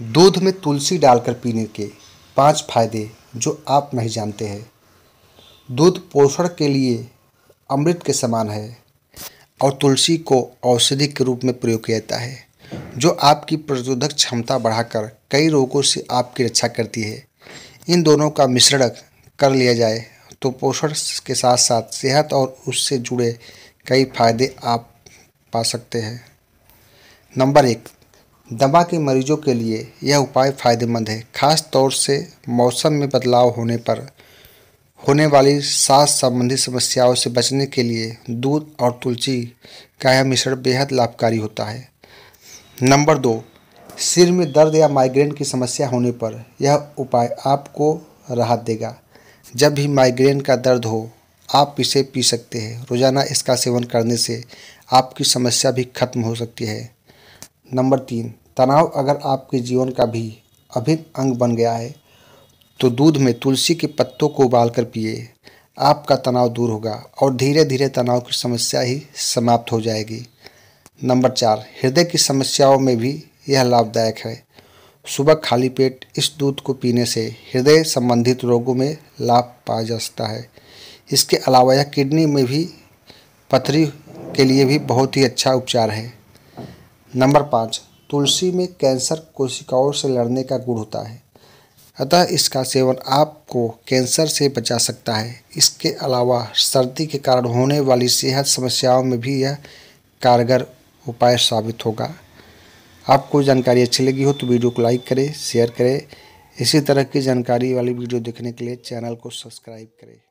दूध में तुलसी डालकर पीने के पांच फायदे जो आप नहीं जानते हैं दूध पोषण के लिए अमृत के समान है और तुलसी को औषधि के रूप में प्रयोग किया जाता है जो आपकी प्रतिरोधक क्षमता बढ़ाकर कई रोगों से आपकी रक्षा करती है इन दोनों का मिश्रण कर लिया जाए तो पोषण के साथ साथ सेहत और उससे जुड़े कई फायदे आप पा सकते हैं नंबर एक दमा के मरीजों के लिए यह उपाय फ़ायदेमंद है खास तौर से मौसम में बदलाव होने पर होने वाली सांस संबंधी समस्याओं से बचने के लिए दूध और तुलसी का यह मिश्रण बेहद लाभकारी होता है नंबर दो सिर में दर्द या माइग्रेन की समस्या होने पर यह उपाय आपको राहत देगा जब भी माइग्रेन का दर्द हो आप इसे पी सकते हैं रोज़ाना इसका सेवन करने से आपकी समस्या भी खत्म हो सकती है नंबर तीन तनाव अगर आपके जीवन का भी अभिन्न अंग बन गया है तो दूध में तुलसी के पत्तों को उबालकर पिए आपका तनाव दूर होगा और धीरे धीरे तनाव की समस्या ही समाप्त हो जाएगी नंबर चार हृदय की समस्याओं में भी यह लाभदायक है सुबह खाली पेट इस दूध को पीने से हृदय संबंधित रोगों में लाभ पाया जा सकता है इसके अलावा यह किडनी में भी पथरी के लिए भी बहुत ही अच्छा उपचार है नंबर पाँच तुलसी में कैंसर कोशिकाओं से लड़ने का गुण होता है अतः इसका सेवन आपको कैंसर से बचा सकता है इसके अलावा सर्दी के कारण होने वाली सेहत समस्याओं में भी यह कारगर उपाय साबित होगा आपको जानकारी अच्छी लगी हो तो वीडियो को लाइक करें शेयर करें इसी तरह की जानकारी वाली वीडियो देखने के लिए चैनल को सब्सक्राइब करें